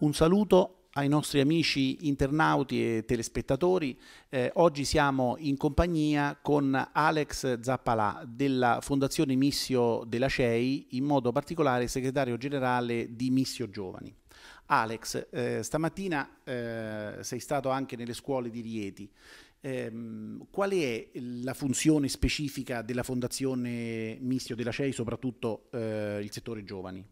Un saluto ai nostri amici internauti e telespettatori. Eh, oggi siamo in compagnia con Alex Zappalà della Fondazione Missio della CEI, in modo particolare segretario generale di Missio Giovani. Alex, eh, stamattina eh, sei stato anche nelle scuole di Rieti. Ehm, qual è la funzione specifica della Fondazione Missio della CEI, soprattutto eh, il settore giovani?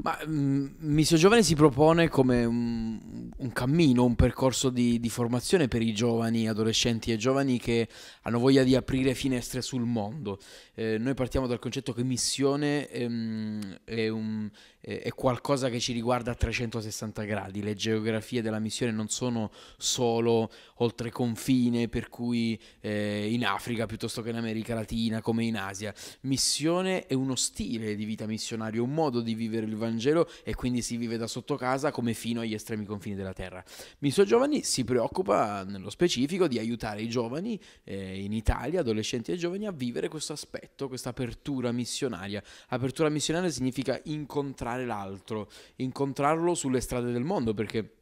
Ma mm, Missio Giovane si propone come un, un cammino, un percorso di, di, formazione per i giovani, adolescenti e giovani che hanno voglia di aprire finestre sul mondo. Eh, noi partiamo dal concetto che missione ehm, è, un, eh, è, qualcosa che ci riguarda a 360 gradi. Le geografie della missione non sono solo oltre confine, per cui eh, in Africa piuttosto che in America Latina, come in Asia. Missione è uno stile di vita missionario, un modo di vivere il Vangelo Vangelo e quindi si vive da sotto casa come fino agli estremi confini della terra. Misso Giovani si preoccupa nello specifico di aiutare i giovani eh, in Italia, adolescenti e giovani, a vivere questo aspetto, questa apertura missionaria. Apertura missionaria significa incontrare l'altro, incontrarlo sulle strade del mondo perché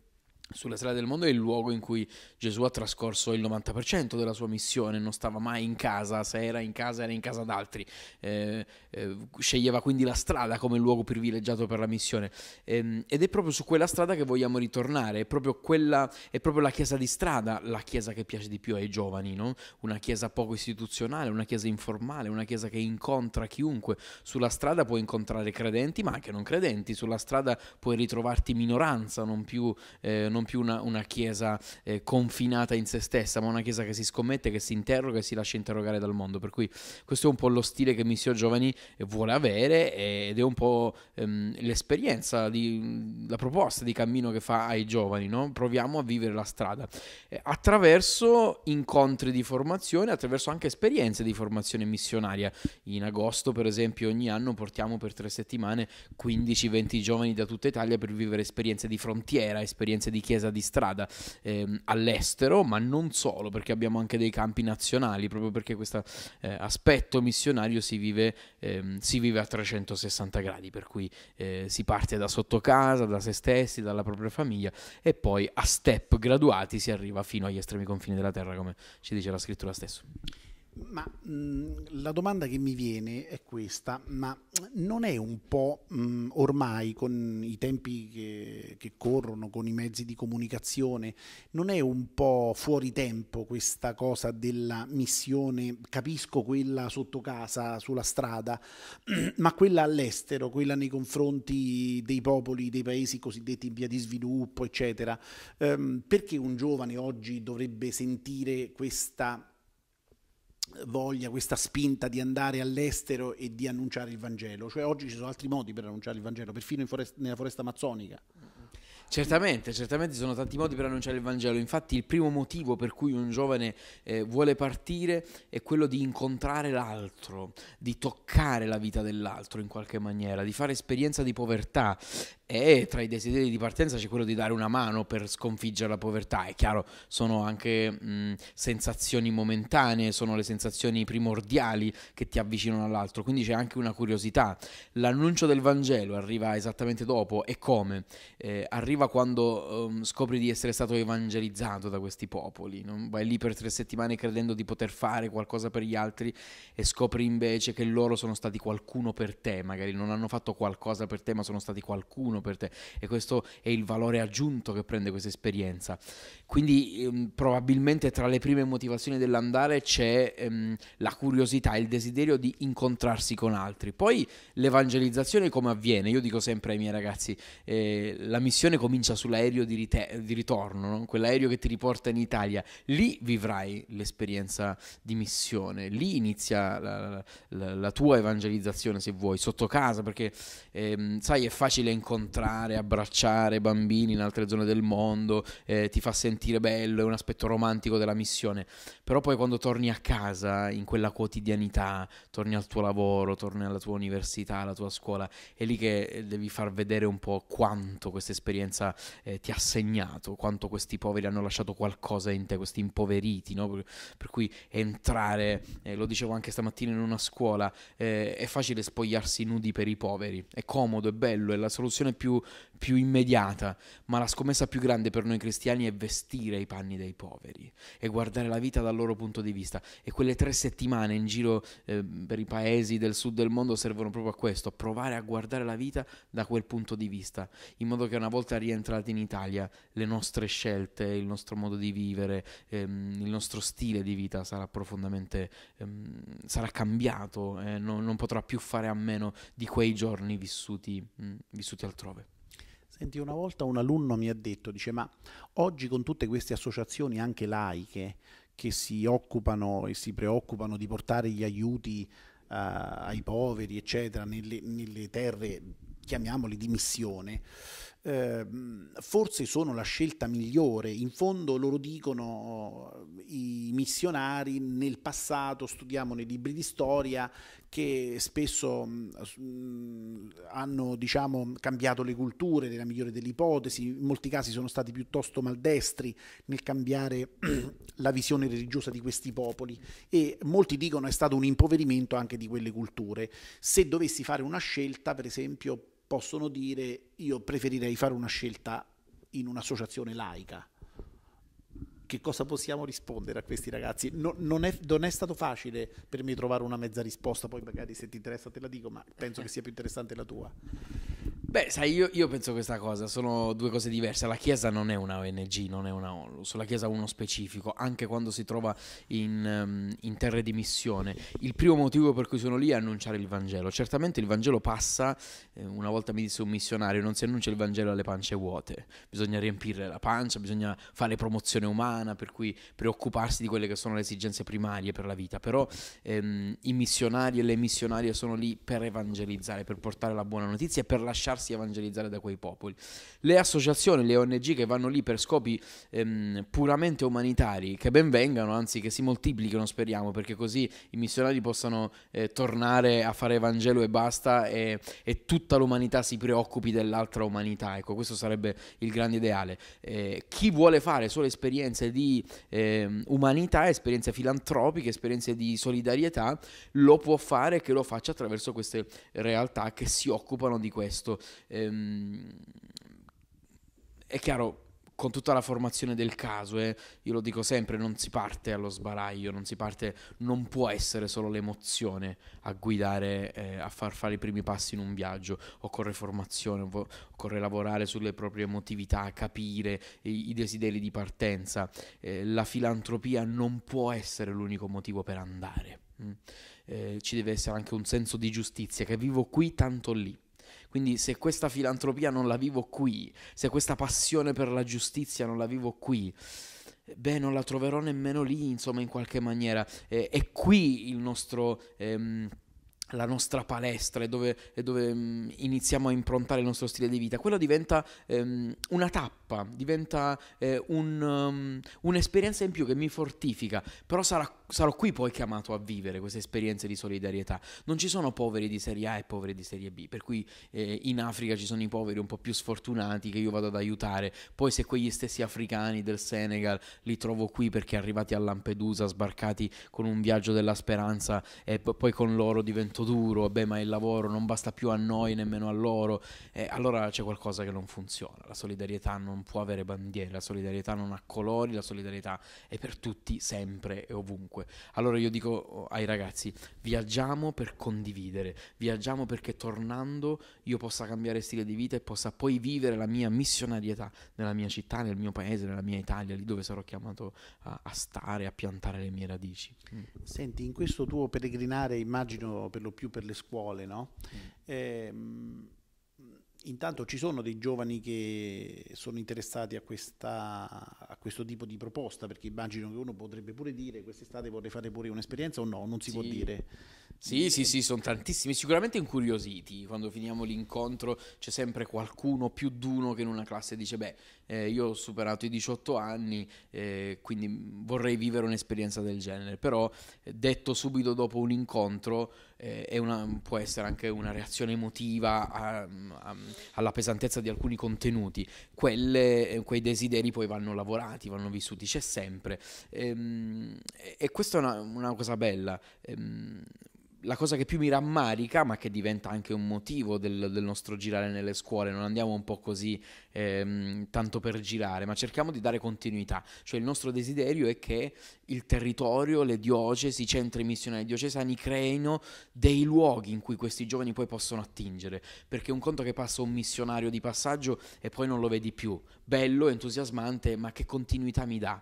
sulla strada del mondo è il luogo in cui Gesù ha trascorso il 90% della sua missione, non stava mai in casa, se era in casa era in casa d'altri, eh, eh, sceglieva quindi la strada come luogo privilegiato per la missione eh, ed è proprio su quella strada che vogliamo ritornare, è proprio, quella, è proprio la chiesa di strada, la chiesa che piace di più ai giovani, no? una chiesa poco istituzionale, una chiesa informale, una chiesa che incontra chiunque, sulla strada puoi incontrare credenti ma anche non credenti, sulla strada puoi ritrovarti minoranza, non più... Eh, non non più una, una chiesa eh, confinata in se stessa, ma una chiesa che si scommette, che si interroga e si lascia interrogare dal mondo. Per cui questo è un po' lo stile che Missio Giovani vuole avere ed è un po' ehm, l'esperienza, di, la proposta di cammino che fa ai giovani. No? Proviamo a vivere la strada eh, attraverso incontri di formazione, attraverso anche esperienze di formazione missionaria. In agosto, per esempio, ogni anno portiamo per tre settimane 15-20 giovani da tutta Italia per vivere esperienze di frontiera, esperienze di chiesa di strada ehm, all'estero, ma non solo, perché abbiamo anche dei campi nazionali, proprio perché questo eh, aspetto missionario si vive, ehm, si vive, a 360 gradi, per cui eh, si parte da sotto casa, da se stessi, dalla propria famiglia e poi a step graduati si arriva fino agli estremi confini della terra, come ci dice la scrittura stessa. Ma mh, mm, la domanda che mi viene è questa, ma non è un po' mh, mm, ormai con i tempi che, che, corrono, con i mezzi di comunicazione, non è un po' fuori tempo questa cosa della missione, capisco quella sotto casa, sulla strada, ma quella all'estero, quella nei confronti dei popoli, dei paesi cosiddetti in via di sviluppo, eccetera. Ehm, perché un giovane oggi dovrebbe sentire questa voglia, questa spinta di andare all'estero e di annunciare il Vangelo. Cioè oggi ci sono altri modi per annunciare il Vangelo, perfino forest- nella foresta amazzonica. Certamente, certamente ci sono tanti modi per annunciare il Vangelo, infatti il primo motivo per cui un giovane eh, vuole partire è quello di incontrare l'altro, di toccare la vita dell'altro in qualche maniera, di fare esperienza di povertà e tra i desideri di partenza c'è quello di dare una mano per sconfiggere la povertà. È chiaro, sono anche mh, sensazioni momentanee, sono le sensazioni primordiali che ti avvicinano all'altro, quindi c'è anche una curiosità. L'annuncio del Vangelo arriva esattamente dopo e come? Eh, arriva quando um, scopri di essere stato evangelizzato da questi popoli. Non vai lì per tre settimane credendo di poter fare qualcosa per gli altri e scopri invece che loro sono stati qualcuno per te, magari non hanno fatto qualcosa per te, ma sono stati qualcuno uno per te e questo è il valore aggiunto che prende questa esperienza. Quindi ehm, probabilmente tra le prime motivazioni dell'andare c'è ehm, la curiosità, il desiderio di incontrarsi con altri. Poi l'evangelizzazione come avviene? Io dico sempre ai miei ragazzi, eh, la missione comincia sull'aereo di, rite- di ritorno, no? quell'aereo che ti riporta in Italia, lì vivrai l'esperienza di missione, lì inizia la, la, la tua evangelizzazione se vuoi, sotto casa, perché ehm, sai è facile incontrare incontrare, abbracciare bambini in altre zone del mondo, eh, ti fa sentire bello, è un aspetto romantico della missione, però poi quando torni a casa, in quella quotidianità, torni al tuo lavoro, torni alla tua università, alla tua scuola, è lì che eh, devi far vedere un po' quanto questa esperienza eh, ti ha segnato, quanto questi poveri hanno lasciato qualcosa in te, questi impoveriti, no? per, per, cui entrare, eh, lo dicevo anche stamattina in una scuola, eh, è facile spogliarsi nudi per i poveri, è comodo, è bello, è la soluzione più, più immediata, ma la scommessa più grande per noi cristiani è vestire i panni dei poveri e guardare la vita dal loro punto di vista. E quelle tre settimane in giro eh, per i paesi del sud del mondo servono proprio a questo, provare a guardare la vita da quel punto di vista, in modo che una volta rientrati in Italia le nostre scelte, il nostro modo di vivere, ehm, il nostro stile di vita sarà profondamente ehm, sarà cambiato, eh, non, non, potrà più fare a meno di quei giorni vissuti, mh, vissuti altrove altrove. Senti, una volta un alunno mi ha detto, dice, ma oggi con tutte queste associazioni anche laiche che si occupano e si preoccupano di portare gli aiuti uh, ai poveri, eccetera, nelle, nelle terre, chiamiamoli, di missione, eh, forse sono la scelta migliore. In fondo loro dicono i missionari nel passato, studiamo nei libri di storia, che spesso mh, mm, mm, hanno diciamo, cambiato le culture nella migliore delle ipotesi, in molti casi sono stati piuttosto maldestri nel cambiare la visione religiosa di questi popoli e molti dicono è stato un impoverimento anche di quelle culture. Se dovessi fare una scelta, per esempio, possono dire io preferirei fare una scelta in un'associazione laica. Che cosa possiamo rispondere a questi ragazzi? No, non, è, non, è, stato facile per me trovare una mezza risposta, poi magari se ti interessa te la dico, ma penso che sia più interessante la tua. Beh, sai, io, io, penso questa cosa, sono due cose diverse. La Chiesa non è una ONG, non è una ONLUS, la Chiesa è uno specifico, anche quando si trova in, ehm, in terre di missione. Il primo motivo per cui sono lì è annunciare il Vangelo. Certamente il Vangelo passa, eh, una volta mi disse un missionario, non si annuncia il Vangelo alle pance vuote, bisogna riempire la pancia, bisogna fare promozione umana, per cui preoccuparsi di quelle che sono le esigenze primarie per la vita. Però ehm, i missionari e le missionarie sono lì per evangelizzare, per portare la buona notizia e per lasciarsi farsi evangelizzare da quei popoli. Le associazioni, le ONG che vanno lì per scopi ehm, puramente umanitari, che ben vengano, anzi che si moltiplichino, speriamo, perché così i missionari possano eh, tornare a fare Vangelo e basta e, e, tutta l'umanità si preoccupi dell'altra umanità. Ecco, questo sarebbe il grande ideale. Eh, chi vuole fare solo esperienze di eh, umanità, esperienze filantropiche, esperienze di solidarietà, lo può fare e che lo faccia attraverso queste realtà che si occupano di questo. Ehm, è chiaro, con tutta la formazione del caso, eh, io lo dico sempre, non si parte allo sbaraglio, non, si parte, non può essere solo l'emozione a guidare, eh, a far fare i primi passi in un viaggio, occorre formazione, occorre lavorare sulle proprie emotività, capire i, i desideri di partenza, eh, la filantropia non può essere l'unico motivo per andare, mm. Eh, ci deve essere anche un senso di giustizia, che vivo qui tanto lì. Quindi se questa filantropia non la vivo qui, se questa passione per la giustizia non la vivo qui, beh, non la troverò nemmeno lì, insomma, in qualche maniera. Eh, è qui il nostro... Ehm, la nostra palestra e dove, dove mm, iniziamo a improntare il nostro stile di vita, quello diventa um, una tappa, diventa eh, un, um, un'esperienza in più che mi fortifica, però sarà sarò qui poi chiamato a vivere queste esperienze di solidarietà. Non ci sono poveri di serie A e poveri di serie B, per cui eh, in Africa ci sono i poveri un po' più sfortunati che io vado ad aiutare, poi se quegli stessi africani del Senegal li trovo qui perché arrivati a Lampedusa, sbarcati con un viaggio della speranza e poi con loro divento duro, beh ma il lavoro non basta più a noi nemmeno a loro, eh, allora c'è qualcosa che non funziona, la solidarietà non può avere bandiere, la solidarietà non ha colori, la solidarietà è per tutti sempre e ovunque ovunque. Allora io dico oh, ai ragazzi, viaggiamo per condividere, viaggiamo perché tornando io possa cambiare stile di vita e possa poi vivere la mia missionarietà nella mia città, nel mio paese, nella mia Italia, lì dove sarò chiamato a, a stare, a piantare le mie radici. Mm. Senti, in questo tuo peregrinare immagino per lo più per le scuole, no? Mm. Eh, intanto ci sono dei giovani che sono interessati a questa questo tipo di proposta, perché immagino che uno potrebbe pure dire quest'estate vorrei fare pure un'esperienza o no, non si sì. può dire. Sì, sì, sì, sono tantissimi, sicuramente incuriositi, quando finiamo l'incontro c'è sempre qualcuno più d'uno che in una classe dice beh, eh, io ho superato i 18 anni, eh, quindi vorrei vivere un'esperienza del genere, però eh, detto subito dopo un incontro eh, una, può essere anche una reazione emotiva a, ehm, a, ehm, alla pesantezza di alcuni contenuti. Quelle, eh, quei desideri poi vanno lavorati, vanno vissuti, c'è sempre. Ehm, e, e, questa è una, una cosa bella. Ehm, la cosa che più mi rammarica, ma che diventa anche un motivo del, del nostro girare nelle scuole, non andiamo un po' così ehm, tanto per girare, ma cerchiamo di dare continuità, cioè il nostro desiderio è che il territorio, le diocesi, i centri missionari diocesani creino dei luoghi in cui questi giovani poi possono attingere, perché un conto che passa un missionario di passaggio e poi non lo vedi più, bello, entusiasmante, ma che continuità mi dà?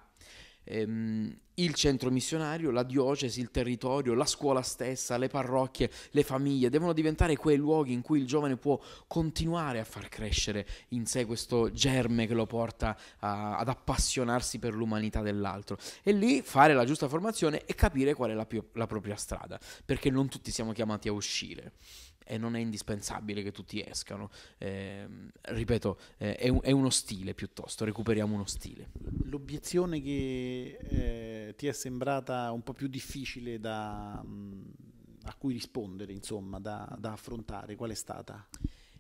ehm, il centro missionario, la diocesi, il territorio, la scuola stessa, le parrocchie, le famiglie devono diventare quei luoghi in cui il giovane può continuare a far crescere in sé questo germe che lo porta a, ad appassionarsi per l'umanità dell'altro e lì fare la giusta formazione e capire qual è la, più, la propria strada, perché non tutti siamo chiamati a uscire e non è indispensabile che tutti escano. Eh, ripeto, eh, è, un, è, uno stile piuttosto, recuperiamo uno stile. L'obiezione che eh, ti è sembrata un po' più difficile da, mh, mm, a cui rispondere, insomma, da, da, affrontare, qual è stata?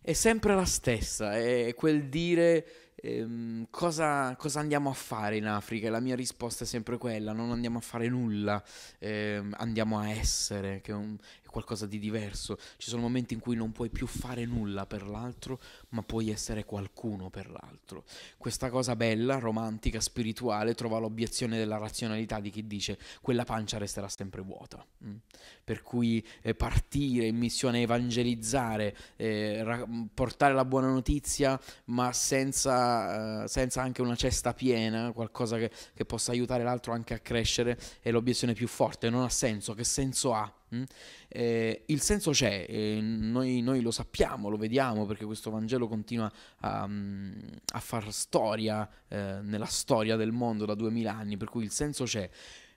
È sempre la stessa, è quel dire ehm, cosa, cosa, andiamo a fare in Africa, e la mia risposta è sempre quella, non andiamo a fare nulla, ehm, andiamo a essere, che è un, qualcosa di diverso, ci sono momenti in cui non puoi più fare nulla per l'altro, ma puoi essere qualcuno per l'altro. Questa cosa bella, romantica, spirituale trova l'obiezione della razionalità di chi dice quella pancia resterà sempre vuota. Mm. Per cui eh, partire in missione evangelizzare, eh, ra- mm, portare la buona notizia, ma senza, eh, senza, anche una cesta piena, qualcosa che, che possa aiutare l'altro anche a crescere, è l'obiezione più forte, non ha senso, che senso ha? Mm? Eh, il senso c'è, eh, noi, noi, lo sappiamo, lo vediamo perché questo Vangelo continua a, mm, a far storia eh, nella storia del mondo da duemila anni, per cui il senso c'è.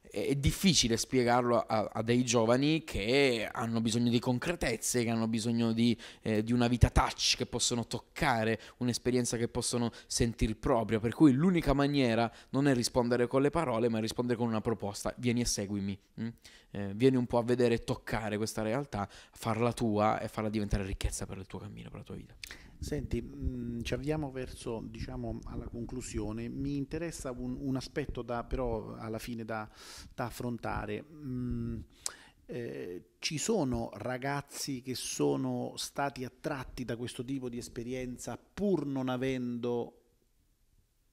È difficile spiegarlo a, a, dei giovani che hanno bisogno di concretezze, che hanno bisogno di, eh, di una vita touch, che possono toccare, un'esperienza che possono sentir propria. Per cui l'unica maniera non è rispondere con le parole, ma è rispondere con una proposta. Vieni e seguimi. Mm? eh, vieni un po' a vedere e toccare questa realtà, farla tua e farla diventare ricchezza per il tuo cammino, per la tua vita. Senti, mh, mm, ci avviamo verso, diciamo, alla conclusione. Mi interessa un, un aspetto da, però, alla fine da, da affrontare. Mh, mm, eh, ci sono ragazzi che sono stati attratti da questo tipo di esperienza pur non avendo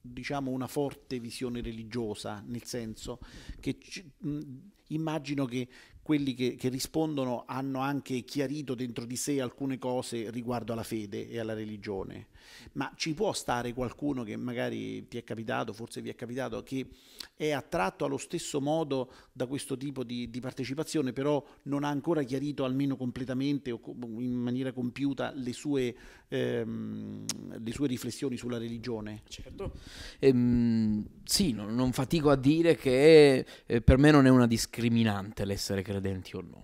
diciamo una forte visione religiosa, nel senso che mh, immagino che quelli che, che, rispondono hanno anche chiarito dentro di sé alcune cose riguardo alla fede e alla religione ma ci può stare qualcuno che magari ti è capitato, forse vi è capitato, che è attratto allo stesso modo da questo tipo di, di partecipazione, però non ha ancora chiarito almeno completamente o in maniera compiuta le sue, ehm, le sue riflessioni sulla religione? Certo, ehm, sì, non, non, fatico a dire che eh, per me non è una discriminante l'essere credenti o no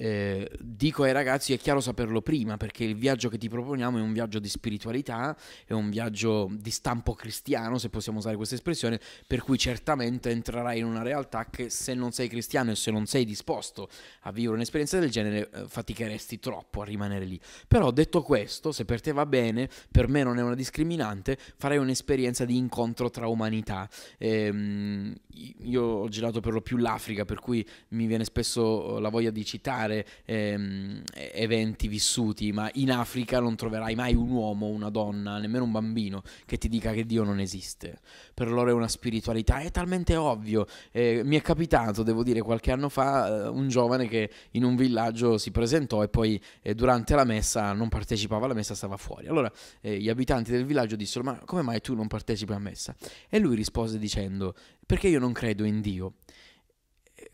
eh, dico ai ragazzi è chiaro saperlo prima perché il viaggio che ti proponiamo è un viaggio di spiritualità, è un viaggio di stampo cristiano, se possiamo usare questa espressione, per cui certamente entrerai in una realtà che se non sei cristiano e se non sei disposto a vivere un'esperienza del genere eh, faticheresti troppo a rimanere lì. Però detto questo, se per te va bene, per me non è una discriminante, farai un'esperienza di incontro tra umanità. Ehm, io ho girato per lo più l'Africa, per cui mi viene spesso eh, la voglia di citare raccontare ehm, eventi vissuti, ma in Africa non troverai mai un uomo, una donna, nemmeno un bambino che ti dica che Dio non esiste. Per loro è una spiritualità, è talmente ovvio. Eh, mi è capitato, devo dire, qualche anno fa, eh, un giovane che in un villaggio si presentò e poi eh, durante la messa non partecipava alla messa, stava fuori. Allora eh, gli abitanti del villaggio dissero, ma come mai tu non partecipi a messa? E lui rispose dicendo, perché io non credo in Dio.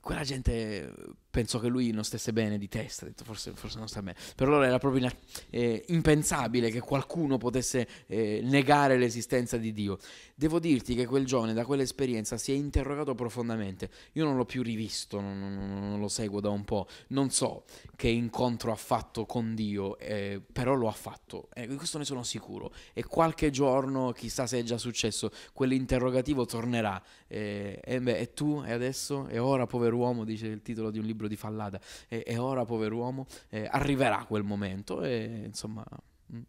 Quella gente penso che lui non stesse bene di testa, detto, forse, forse, non sta bene. Per loro era proprio eh, impensabile che qualcuno potesse eh, negare l'esistenza di Dio. Devo dirti che quel giovane da quell'esperienza si è interrogato profondamente. Io non l'ho più rivisto, non, non, non lo seguo da un po', non so che incontro ha fatto con Dio, eh, però lo ha fatto, eh, questo ne sono sicuro. E qualche giorno, chissà se è già successo, quell'interrogativo tornerà. Eh, e beh, tu, e adesso, e ora, pover'uomo, dice il titolo di un libro libro di Fallada e, e ora, pover'uomo, eh, arriverà quel momento e insomma... Mm.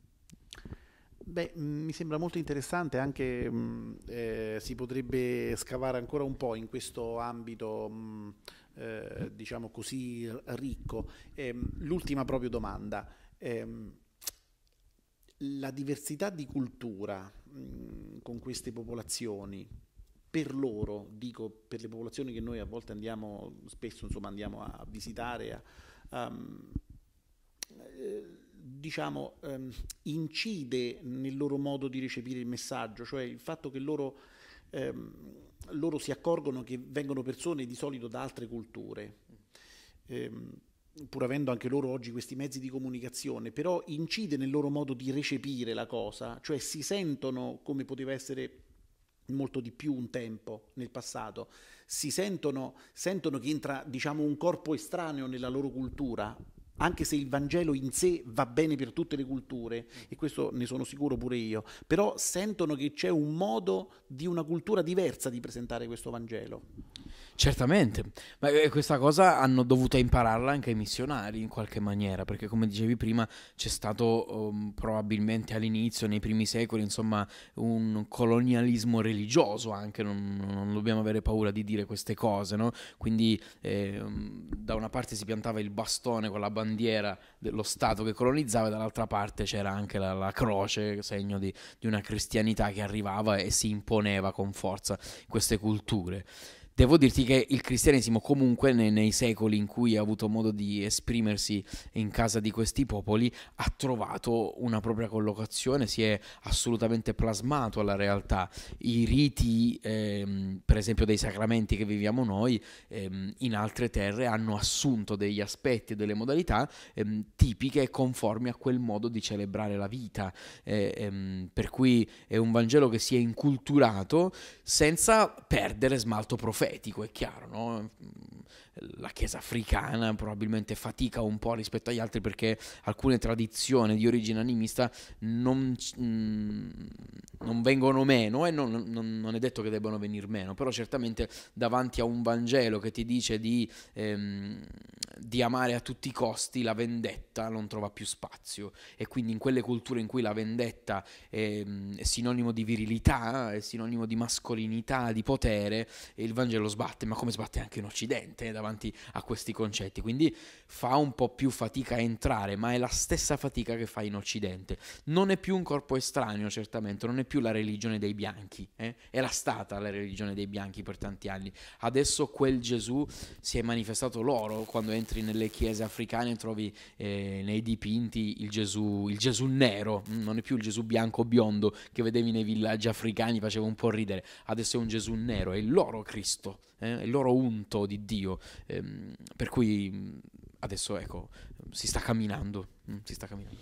Beh, mm, mi sembra molto interessante, anche mh, mm, eh, si potrebbe scavare ancora un po' in questo ambito, mh, eh, diciamo così, ricco. Eh, l'ultima proprio domanda. Ehm, la diversità di cultura con queste popolazioni, per loro, dico per le popolazioni che noi a volte andiamo, spesso insomma andiamo a visitare, a, um, diciamo, um, incide nel loro modo di recepire il messaggio, cioè il fatto che loro, um, loro si accorgono che vengono persone di solito da altre culture. Um, pur avendo anche loro oggi questi mezzi di comunicazione, però incide nel loro modo di recepire la cosa, cioè si sentono come poteva essere molto di più un tempo nel passato, si sentono, sentono che entra diciamo, un corpo estraneo nella loro cultura, anche se il Vangelo in sé va bene per tutte le culture, e questo ne sono sicuro pure io, però sentono che c'è un modo di una cultura diversa di presentare questo Vangelo. Certamente, ma eh, questa cosa hanno dovuto impararla anche i missionari in qualche maniera, perché come dicevi prima c'è stato um, probabilmente all'inizio, nei primi secoli, insomma, un colonialismo religioso anche, non, non dobbiamo avere paura di dire queste cose, no? Quindi eh, da una parte si piantava il bastone con la bandiera dello Stato che colonizzava e dall'altra parte c'era anche la, la croce, segno di, di una cristianità che arrivava e si imponeva con forza queste culture. Devo dirti che il cristianesimo comunque nei, nei, secoli in cui ha avuto modo di esprimersi in casa di questi popoli ha trovato una propria collocazione, si è assolutamente plasmato alla realtà. I riti, ehm, per esempio, dei sacramenti che viviamo noi ehm, in altre terre hanno assunto degli aspetti e delle modalità ehm, tipiche e conformi a quel modo di celebrare la vita. Eh, ehm, per cui è un Vangelo che si è inculturato senza perdere smalto profetico profetico, è chiaro, no? la Chiesa africana probabilmente fatica un po' rispetto agli altri perché alcune tradizioni di origine animista non, mm, non vengono meno e non, non, non, è detto che debbano venir meno, però certamente davanti a un Vangelo che ti dice di, ehm, di amare a tutti i costi, la vendetta non trova più spazio e quindi in quelle culture in cui la vendetta è, mm, è sinonimo di virilità, è sinonimo di mascolinità, di potere, il Vangelo sbatte, ma come sbatte anche in Occidente? Davanti davanti a questi concetti, quindi fa un po' più fatica a entrare, ma è la stessa fatica che fa in Occidente. Non è più un corpo estraneo, certamente, non è più la religione dei bianchi, eh? era stata la religione dei bianchi per tanti anni, adesso quel Gesù si è manifestato loro, quando entri nelle chiese africane trovi eh, nei dipinti il Gesù, il Gesù nero, mm, non è più il Gesù bianco biondo che vedevi nei villaggi africani, faceva un po' ridere, adesso è un Gesù nero, è il loro Cristo eh, il loro unto di Dio. Ehm, per cui mm, adesso ecco, si sta camminando. Mm, si sta camminando.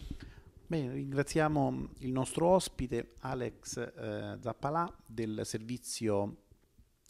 Bene, ringraziamo il nostro ospite Alex eh, Zappalà del servizio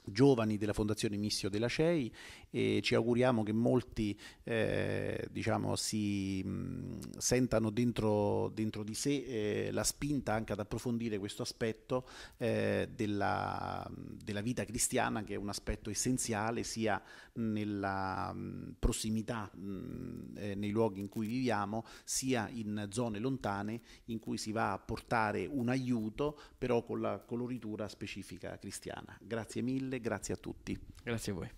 giovani della Fondazione Missio della CEI e ci auguriamo che molti eh, diciamo, si mh, mm, sentano dentro, dentro, di sé eh, la spinta anche ad approfondire questo aspetto eh, della, della, vita cristiana che è un aspetto essenziale sia nella mh, mm, prossimità mh, mm, eh, nei luoghi in cui viviamo sia in zone lontane in cui si va a portare un aiuto però con la coloritura specifica cristiana. Grazie mille grazie a tutti. Grazie a voi.